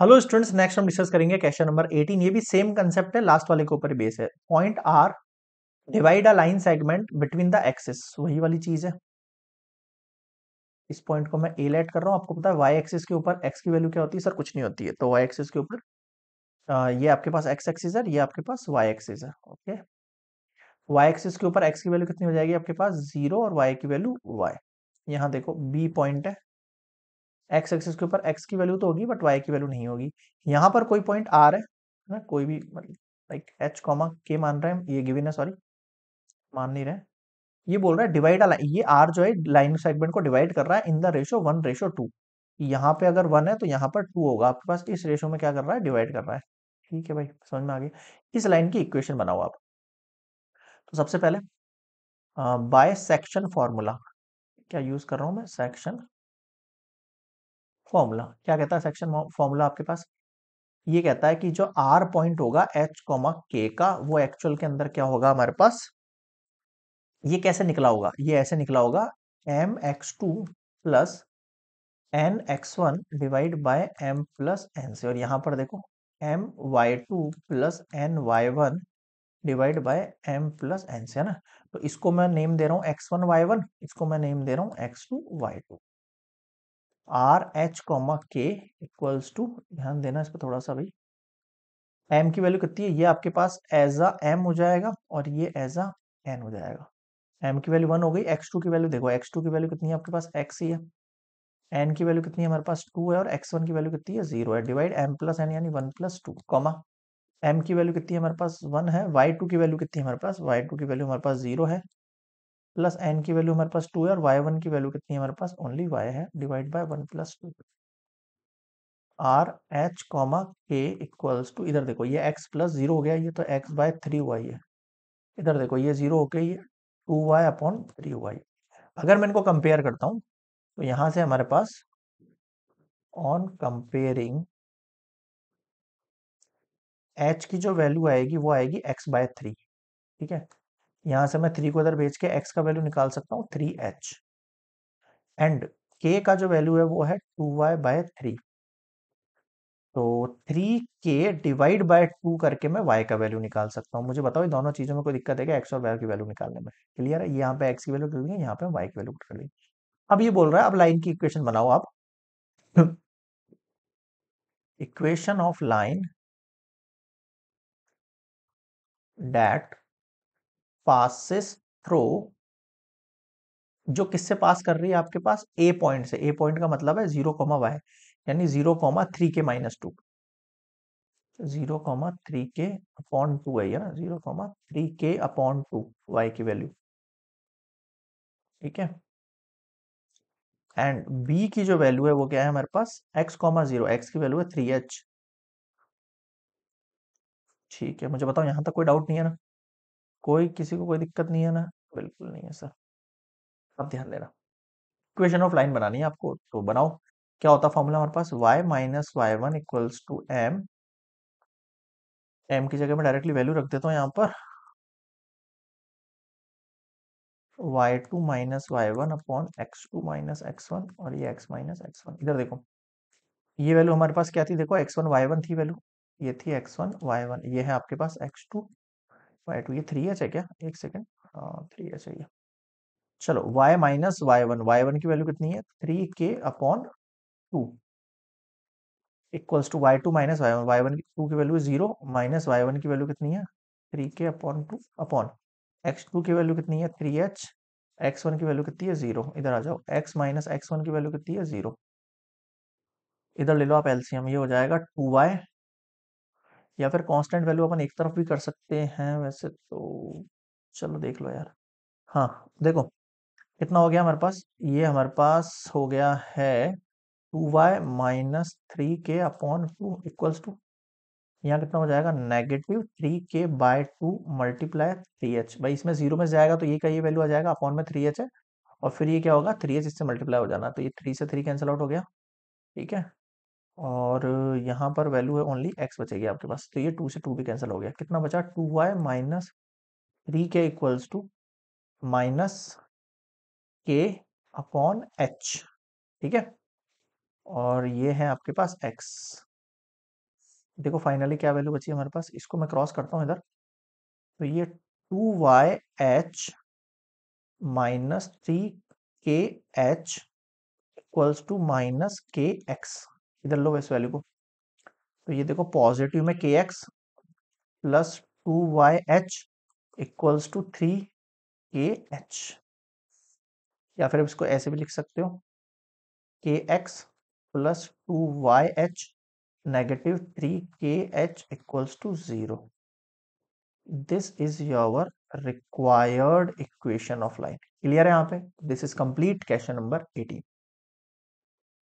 hello students next हम discuss करेंगे question number 18 ये भी सेम कंसेप्ट है लास्ट वाले के ऊपर बेस है point R divide a line segment between the axis वही वाली चीज है इस पॉइंट को मैं ए लेट कर रहा हूं आपको पता है वाई एक्सिस के ऊपर एक्स की वैल्यू क्या होती है सर कुछ नहीं होती है तो वाई एक्सिस के ऊपर ये आपके पास एक्स एक्सिस है ये आपके पास वाई एक्सिस है ओके वाई एक्सिस के ऊपर एक्स की वैल्यू कितनी हो जाएगी आपके पास जीरो और वाई की वैल्यू वाई यहाँ देखो बी पॉइंट है एक्स एक्सिस के ऊपर एक्स की वैल्यू तो होगी बट वाई की वैल्यू नहीं होगी यहाँ पर कोई पॉइंट आर है ना कोई भी मतलब लाइक एच कॉमा के मान रहे हैं ये गिविन है सॉरी मान नहीं रहे ये बोल रहा है डिवाइड ये आर जो है लाइन सेगमेंट को डिवाइड कर रहा है in the ratio one ratio two यहाँ पे अगर वन है तो यहाँ पर टू होगा आपके पास इस रेशो में क्या कर रहा है डिवाइड कर रहा है ठीक है भाई समझ में आ गया इस लाइन की इक्वेशन बनाओ आप तो सबसे पहले बाय सेक्शन फॉर्मूला क्या यूज कर रहा हूं मैं सेक्शन फॉर्मूला क्या कहता है सेक्शन फॉर्मूला आपके पास ये कहता है कि जो आर पॉइंट होगा एच कॉमा के का वो एक्चुअल के अंदर क्या होगा हमारे पास ये कैसे निकला होगा ये ऐसे निकला होगा M X two plus N X one divide by M plus N से और यहां पर देखो M Y two plus N Y one divide by M plus N से है ना तो इसको मैं नेम दे रहा हूं एक्स वन वाई वन इसको मैं नेम दे रहा हूं X two Y two R H comma K equals to ध्यान देना इसको थोड़ा सा भाई एम की वैल्यू कितनी है ये आपके पास एज आ एम हो जाएगा और ये एज आ एन हो जाएगा एम की वैल्यू वन हो गई एक्स टू की वैल्यू देखो एक्स टू की वैल्यू कितनी है आपके पास एक्स ही है एन की वैल्यू कितनी है हमारे पास टू है और एक्स वन की वैल्यू कितनी है जीरो है डिवाइड एम प्लस एन यानी one plus two comma M की वैल्यू कितनी है हमारे पास वन है वाई टू की वैल्यू कितनी है हमारे पास वाई टू की वैल्यू हमारे पास जीरो है प्लस एन की वैल्यू हमारे पास टू है और वाई वन की वैल्यू कितनी है हमारे पास ओनली वाई है divide by one plus two R H comma K equals to इधर देखो ये एक्स प्लस जीरो हो गया ये तो एक्स बाय थ्री वाई है इधर देखो ये जीरो हो होके ये two Y upon three Y अगर मैं इनको कंपेयर करता हूँ तो यहाँ से हमारे पास ऑन कंपेयरिंग एच की जो वैल्यू आएगी वो आएगी एक्स बाय थ्री ठीक है यहां से मैं थ्री को इधर भेज के एक्स का वैल्यू निकाल सकता हूँ थ्री एच एंड के का जो वैल्यू है वो है टू वाई बाय थ्री तो three k divide by two करके मैं वाई का वैल्यू निकाल सकता हूँ मुझे बताओ ये दोनों चीज़ों में कोई दिक्कत है क्या एक्स और वाई की वैल्यू निकालने में क्लियर है यहाँ पे एक्स की वैल्यू कर यहाँ पे वाई की वैल्यू कर अब ये बोल रहा है अब लाइन की इक्वेशन बनाओ आप equation of line that passes through जो किससे पास कर रही है आपके पास ए पॉइंट से ए पॉइंट का मतलब है जीरो कॉमा वाई यानी zero comma three k minus two zero comma three k upon two है ना zero comma three k upon two y की वैल्यू ठीक है एंड बी की जो वैल्यू है वो क्या है हमारे पास एक्स कॉमा जीरो एक्स की वैल्यू है थ्री एच ठीक है मुझे बताओ यहां तक कोई डाउट नहीं है ना कोई किसी को कोई दिक्कत नहीं है ना बिल्कुल नहीं है सर अब ध्यान देना इक्वेशन ऑफ लाइन बनानी है आपको तो बनाओ क्या होता फॉर्मूला हमारे पास y minus y one equals to m m की जगह मैं डायरेक्टली वैल्यू रख देता हूँ यहाँ पर y two minus y one upon x two minus x one और ये एक्स माइनस एक्स वन इधर देखो ये वैल्यू हमारे पास क्या थी देखो एक्स वन वाई वन थी वैल्यू ये थी एक्स वन वाई वन ये है आपके पास एक्स टू वाई टू ये थ्री एच है क्या एक सेकेंड थ्री एच है ये चलो y minus y one y one की वैल्यू कितनी है three k upon two equals to Y two minus y one y one two की value zero minus y one की वैल्यू कितनी है three k upon two upon x two की value कितनी है थ्री एच एक्स वन की value कितनी है जीरो इधर आ जाओ एक्स माइनस एक्स वन की वैल्यू कितनी है जीरो इधर ले लो आप एलसीएम ये हो जाएगा टू वाई या फिर कांस्टेंट वैल्यू अपन एक तरफ भी कर सकते हैं वैसे तो चलो देख लो यार हाँ देखो कितना हो गया हमारे पास ये हमारे पास हो गया है two y minus three k upon two equals to यहाँ कितना हो जाएगा negative three k by two multiply three h भाई इसमें जीरो में जाएगा तो ये का ये वैल्यू आ जाएगा अपॉन में थ्री एच है और फिर ये क्या होगा थ्री एच इससे मल्टीप्लाई हो जाना तो ये थ्री से थ्री कैंसिल आउट हो गया ठीक है और यहाँ पर वैल्यू है ओनली एक्स बचेगी आपके पास तो ये टू से टू भी कैंसिल हो गया कितना बचा two y minus three k equals to minus k upon h ठीक है और ये है आपके पास एक्स देखो फाइनली क्या वैल्यू बची है हमारे पास इसको मैं क्रॉस करता हूँ इधर तो ये two y h minus three k h equals to minus k x इधर लो इस वैल्यू को तो ये देखो पॉजिटिव में k x plus two y h equals to three k h या फिर इसको ऐसे भी लिख सकते हो k x plus two y h negative three k h equals to zero this is your required equation of line clear है यहाँ पे this is complete question number eighteen